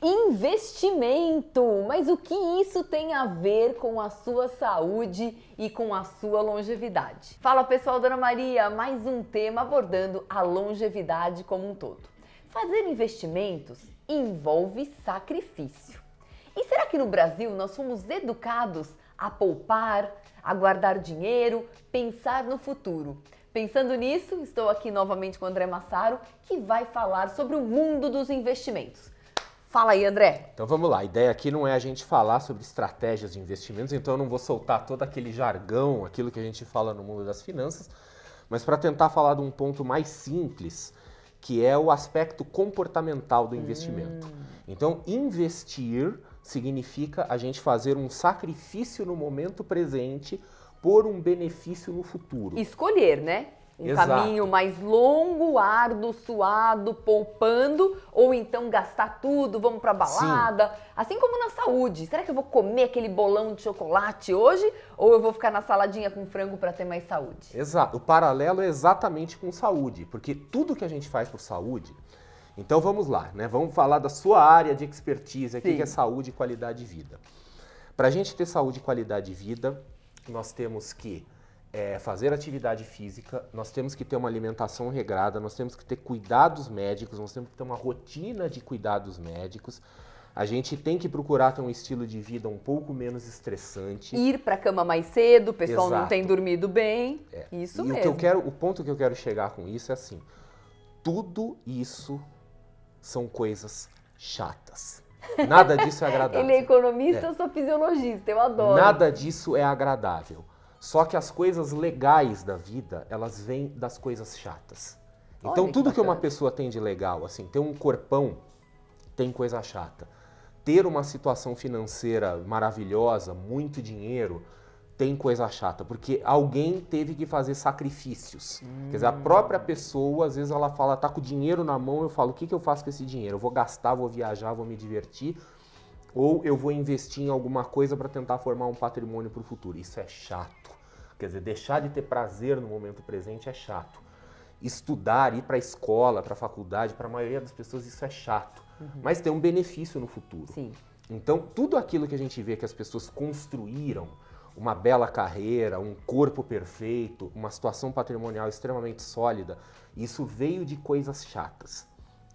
Investimento! Mas o que isso tem a ver com a sua saúde e com a sua longevidade? Fala pessoal, Dona Maria, mais um tema abordando a longevidade como um todo. Fazer investimentos envolve sacrifício. E será que no Brasil nós fomos educados a poupar, a guardar dinheiro, pensar no futuro? Pensando nisso, estou aqui novamente com o André Massaro, que vai falar sobre o mundo dos investimentos Fala aí, André. Então vamos lá. A ideia aqui não é a gente falar sobre estratégias de investimentos, então eu não vou soltar todo aquele jargão, aquilo que a gente fala no mundo das finanças, mas para tentar falar de um ponto mais simples, que é o aspecto comportamental do investimento. Hum. Então, investir significa a gente fazer um sacrifício no momento presente por um benefício no futuro. Escolher, né? Um Exato. caminho mais longo, árduo, suado, poupando, ou então gastar tudo, vamos pra balada. Sim. Assim como na saúde. Será que eu vou comer aquele bolão de chocolate hoje? Ou eu vou ficar na saladinha com frango para ter mais saúde? Exato. O paralelo é exatamente com saúde, porque tudo que a gente faz por saúde. Então vamos lá, né? Vamos falar da sua área de expertise aqui, que é saúde e qualidade de vida. Para a gente ter saúde e qualidade de vida, nós temos que é, fazer atividade física, nós temos que ter uma alimentação regrada, nós temos que ter cuidados médicos, nós temos que ter uma rotina de cuidados médicos. A gente tem que procurar ter um estilo de vida um pouco menos estressante. Ir para a cama mais cedo, o pessoal Exato. não tem dormido bem. É. Isso e mesmo. O, que eu quero, o ponto que eu quero chegar com isso é assim: tudo isso são coisas chatas. Nada disso é agradável. Ele é economista, é. eu sou fisiologista, eu adoro. Nada disso é agradável. Só que as coisas legais da vida, elas vêm das coisas chatas. Então, Olha, tudo que, que uma pessoa tem de legal, assim, ter um corpão, tem coisa chata. Ter uma situação financeira maravilhosa, muito dinheiro, tem coisa chata, porque alguém teve que fazer sacrifícios. Hum. Quer dizer, a hum. própria pessoa, às vezes ela fala, tá com dinheiro na mão, eu falo, o que, que eu faço com esse dinheiro? Eu vou gastar, vou viajar, vou me divertir, ou eu vou investir em alguma coisa para tentar formar um patrimônio para o futuro. Isso é chato. Quer dizer, deixar de ter prazer no momento presente é chato. Estudar, ir para a escola, para a faculdade, para a maioria das pessoas isso é chato. Uhum. Mas tem um benefício no futuro. Sim. Então, tudo aquilo que a gente vê que as pessoas construíram, uma bela carreira, um corpo perfeito, uma situação patrimonial extremamente sólida, isso veio de coisas chatas.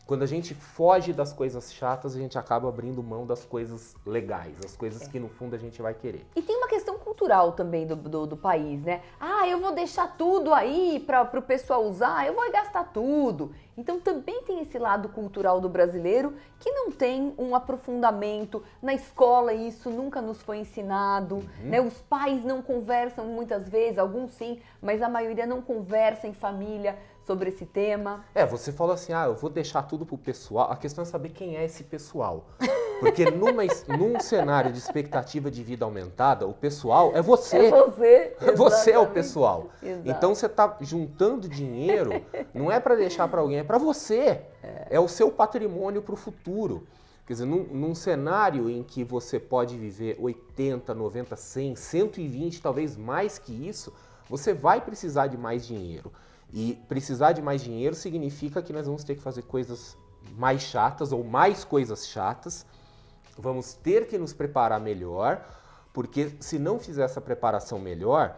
Quando a gente foge das coisas chatas, a gente acaba abrindo mão das coisas legais, as coisas é. que no fundo a gente vai querer. E tem uma questão cultural também do, do, do país, né? Ah, eu vou deixar tudo aí para o pessoal usar, eu vou gastar tudo. Então também tem esse lado cultural do brasileiro que não tem um aprofundamento. Na escola isso nunca nos foi ensinado, uhum. né? Os pais não conversam muitas vezes, alguns sim, mas a maioria não conversa em família sobre esse tema? É, você falou assim, ah, eu vou deixar tudo pro pessoal. A questão é saber quem é esse pessoal. Porque numa, num cenário de expectativa de vida aumentada, o pessoal é você. É você. É você é o pessoal. Exato. Então você está juntando dinheiro, não é para deixar para alguém, é para você. É. é. o seu patrimônio para o futuro. Quer dizer, num, num, cenário em que você pode viver 80, 90, 100, 120, talvez mais que isso, você vai precisar de mais dinheiro. E precisar de mais dinheiro significa que nós vamos ter que fazer coisas mais chatas ou mais coisas chatas. Vamos ter que nos preparar melhor, porque se não fizer essa preparação melhor,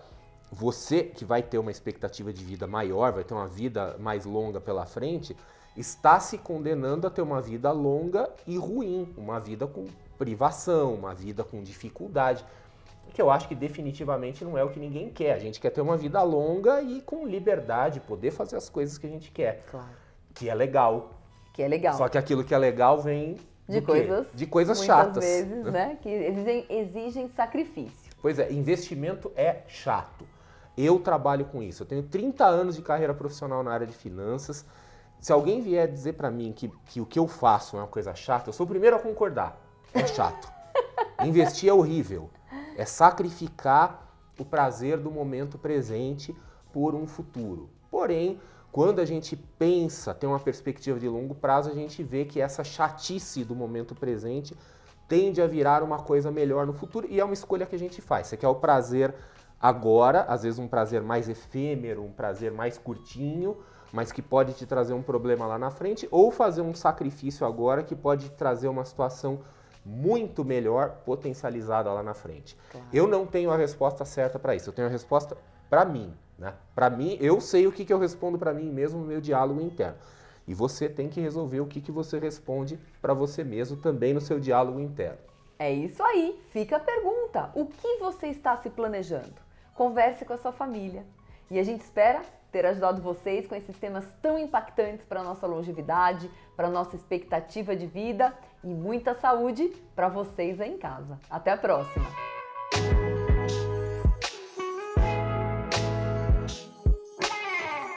você que vai ter uma expectativa de vida maior, vai ter uma vida mais longa pela frente, está se condenando a ter uma vida longa e ruim, uma vida com privação, uma vida com dificuldade que eu acho que definitivamente não é o que ninguém quer. A gente quer ter uma vida longa e com liberdade, poder fazer as coisas que a gente quer. Claro. Que é legal. Que é legal. Só que aquilo que é legal vem de coisas, de coisas chatas. vezes, né? né? Que exigem, exigem sacrifício. Pois é, investimento é chato. Eu trabalho com isso. Eu tenho 30 anos de carreira profissional na área de finanças. Se alguém vier dizer para mim que, que o que eu faço é uma coisa chata, eu sou o primeiro a concordar. É chato. Investir é horrível. É sacrificar o prazer do momento presente por um futuro. Porém, quando a gente pensa, tem uma perspectiva de longo prazo, a gente vê que essa chatice do momento presente tende a virar uma coisa melhor no futuro e é uma escolha que a gente faz. Você quer o prazer agora, às vezes um prazer mais efêmero, um prazer mais curtinho, mas que pode te trazer um problema lá na frente, ou fazer um sacrifício agora que pode te trazer uma situação muito melhor potencializada lá na frente. Claro. Eu não tenho a resposta certa para isso, eu tenho a resposta para mim. Né? Para mim, eu sei o que, que eu respondo para mim mesmo no meu diálogo interno. E você tem que resolver o que, que você responde para você mesmo também no seu diálogo interno. É isso aí, fica a pergunta: o que você está se planejando? Converse com a sua família. E a gente espera ter ajudado vocês com esses temas tão impactantes para a nossa longevidade, para a nossa expectativa de vida e muita saúde para vocês aí em casa. Até a próxima!